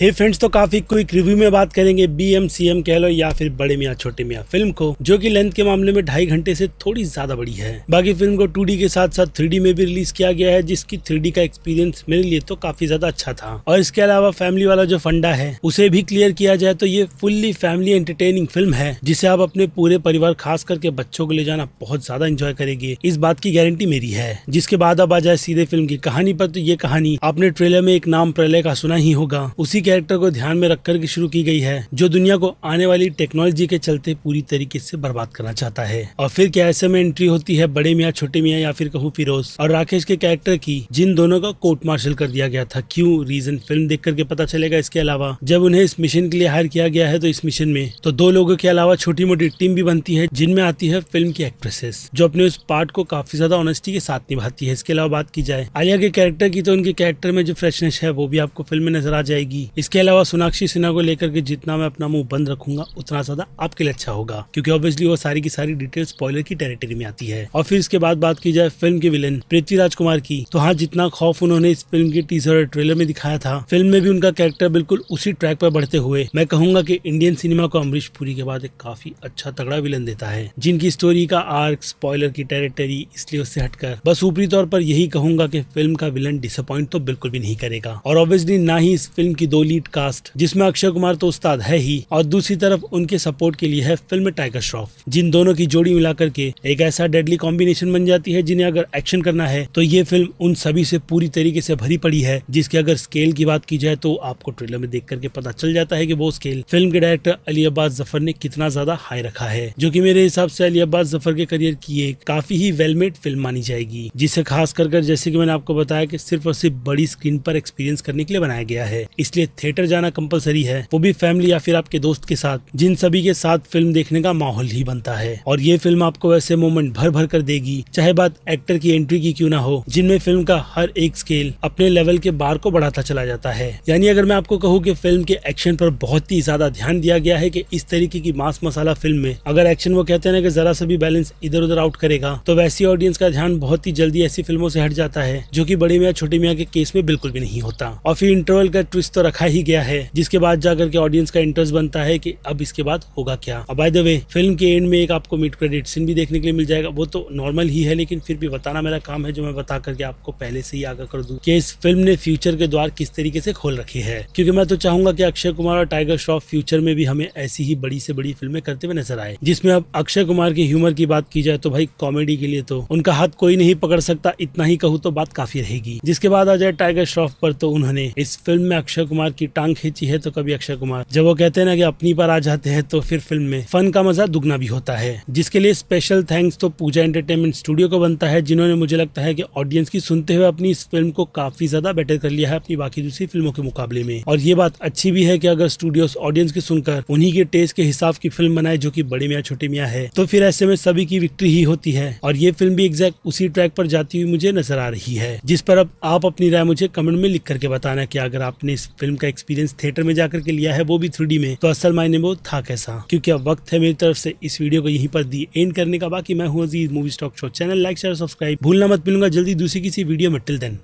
हे hey friends तो काफी quick review में बात करेंगे बी एम सी एम कह लो या फिर बड़े मियाँ छोटे मियाँ फिल्म को जो कि लेंथ के मामले में ढाई घंटे से थोड़ी ज्यादा बड़ी है बाकी फिल्म को टू के साथ साथ थ्री में भी रिलीज किया गया है जिसकी थ्री का एक्सपीरियंस मेरे लिए तो काफी ज्यादा अच्छा था और इसके अलावा फैमिली वाला जो फंडा है उसे भी क्लियर किया जाए तो ये फुल्ली फैमिली एंटरटेनिंग फिल्म है जिसे आप अपने पूरे परिवार खास करके बच्चों को ले जाना बहुत ज्यादा इंजॉय करेगी इस बात की गारंटी मेरी है जिसके बाद अब आ जाए सीधे फिल्म की कहानी पर तो ये कहानी आपने ट्रेलर में एक नाम प्रलय का सुना ही होगा उसी कैरेक्टर को ध्यान में रखकर की शुरू की गई है जो दुनिया को आने वाली टेक्नोलॉजी के चलते पूरी तरीके से बर्बाद करना चाहता है और फिर क्या ऐसे में एंट्री होती है बड़े मियाँ छोटे मियाँ या फिर कहूँ फिरोज और राकेश के कैरेक्टर की जिन दोनों का कोर्ट मार्शल कर दिया गया था क्यूँ रीजन फिल्म देख करके पता चलेगा इसके अलावा जब उन्हें इस मिशन के लिए हायर किया गया है तो इस मिशन में तो दो लोगों के अलावा छोटी मोटी टीम भी बनती है जिनमें आती है फिल्म की एक्ट्रेसेस जो अपने उस पार्ट को काफी ज्यादा ऑनेस्टी के साथ निभाती है इसके अलावा बात की जाए आलिया के कैरेक्टर की तो उनके कैरेक्टर में जो फ्रेशनेस है वो भी आपको फिल्म में नजर आ जाएगी इसके अलावा सोनाक्षी सिन्हा को लेकर के जितना मैं अपना मुंह बंद रखूंगा उतना ज्यादा आपके लिए अच्छा होगा क्योंकि ऑब्वियसली वो सारी की सारी डिटेल स्पॉयलर की टेरिटरी में आती है और फिर इसके बाद बात की जाए फिल्म के विलन पृथ्वीराज कुमार की तो हाँ जितना खौफ उन्होंने इस फिल्म के टीजर और ट्रेलर में दिखाया था फिल्म में भी उनका कैरेक्टर बिल्कुल उसी ट्रैक पर बढ़ते हुए मैं कहूंगा की इंडियन सिनेमा को अमरीश पुरी के बाद एक काफी अच्छा तगड़ा विलन देता है जिनकी स्टोरी का आर्क स्पॉयलर की टेरिटरी इसलिए उससे हटकर बस ऊपरी तौर पर यही कहूंगा की फिल्म का विलन डिसअपॉइंट तो बिल्कुल भी नहीं करेगा और ऑब्वियसली ना ही इस फिल्म की दोली इलीट कास्ट जिसमें अक्षय कुमार तो उस्ताद है ही और दूसरी तरफ उनके सपोर्ट के लिए है फिल्म टाइगर श्रॉफ जिन दोनों की जोड़ी मिलाकर के एक ऐसा डेडली कॉम्बिनेशन बन जाती है जिन्हें अगर एक्शन करना है तो ये फिल्म उन सभी से पूरी तरीके से भरी पड़ी है जिसके अगर स्केल की बात की जाए तो आपको ट्रेलर में देख करके पता चल जाता है की वो स्केल फिल्म के डायरेक्टर अली अब्बास जफर ने कितना ज्यादा हाई रखा है जो की मेरे हिसाब से अली अब्बास जफर के करियर की एक काफी ही वेलमेड फिल्म मानी जाएगी जिसे खास कर जैसे की मैंने आपको बताया की सिर्फ और सिर्फ बड़ी स्क्रीन पर एक्सपीरियंस करने के लिए बनाया गया है इसलिए थिएटर जाना कंपलसरी है वो भी फैमिली या फिर आपके दोस्त के साथ जिन सभी के साथ फिल्म देखने का माहौल ही बनता है और ये फिल्म आपको ऐसे मोमेंट भर भर कर देगी चाहे बात एक्टर की एंट्री की क्यों ना हो जिनमें फिल्म का हर एक स्केल अपने लेवल के बार को बढ़ाता चला जाता है यानी अगर मैं आपको कहूँ की फिल्म के एक्शन पर बहुत ही ज्यादा ध्यान दिया गया है की इस तरीके की मास मसाला फिल्म में अगर एक्शन वो कहते हैं ना कि जरा सा भी बैलेंस इधर उधर आउट करेगा तो वैसी ऑडियंस का ध्यान बहुत ही जल्दी ऐसी फिल्मों से हट जाता है जो कि बड़े मियाँ छोटी मियाँ के केस में बिल्कुल भी नहीं होता और फिर इंटरवल का ट्विस्ट तो रखा रखा ही गया है जिसके बाद जाकर के ऑडियंस का इंटरेस्ट बनता है की अब इसके बाद होगा क्या अब बाय द वे फिल्म के एंड में एक आपको मिड क्रेडिट सीन भी देखने के लिए मिल जाएगा वो तो नॉर्मल ही है लेकिन फिर भी बताना मेरा काम है जो मैं बता करके आपको पहले से ही आगा कर दू की इस फिल्म ने फ्यूचर के द्वार किस तरीके से खोल रखे है क्यूँकी मैं तो चाहूंगा की अक्षय कुमार और टाइगर श्रॉफ फ्यूचर में भी हमें ऐसी ही बड़ी से बड़ी फिल्में करते हुए नजर आए जिसमें अब अक्षय कुमार के ह्यूमर की बात की जाए तो भाई कॉमेडी के लिए तो उनका हाथ कोई नहीं पकड़ सकता इतना ही कहूँ तो बात काफी रहेगी जिसके बाद आ जाए टाइगर श्रॉफ पर तो उन्होंने इस फिल्म में अक्षय कुमार कुमार की टांग खींची है तो कभी अक्षय कुमार जब वो कहते हैं ना कि अपनी पर आ जाते हैं तो फिर फिल्म में फन का मजा दुगना भी होता है जिसके लिए स्पेशल थैंक्स तो पूजा एंटरटेनमेंट स्टूडियो को बनता है जिन्होंने मुझे लगता है कि ऑडियंस की सुनते हुए अपनी इस फिल्म को काफी ज्यादा बेटर कर लिया है अपनी बाकी दूसरी फिल्मों के मुकाबले में और ये बात अच्छी भी है कि अगर स्टूडियो ऑडियंस की सुनकर उन्हीं के टेस्ट के हिसाब की फिल्म बनाए जो की बड़े मियाँ छोटे मियाँ है तो फिर ऐसे में सभी की विक्ट्री ही होती है और ये फिल्म भी एग्जैक्ट उसी ट्रैक पर जाती हुई मुझे नजर आ रही है जिस पर अब आप अपनी राय मुझे कमेंट में लिख करके बताना की अगर आपने इस फिल्म का एक्सपीरियंस थिएटर में जाकर के लिया है वो भी थ्री में तो असल मायने वो था कैसा क्योंकि अब वक्त है मेरी तरफ से इस वीडियो को यहीं पर दी एंड करने का बाकी मैं हूँ Aziz movie stock show channel like share subscribe भूलना मत मिलूंगा जल्दी दूसरी किसी वीडियो में टिल देन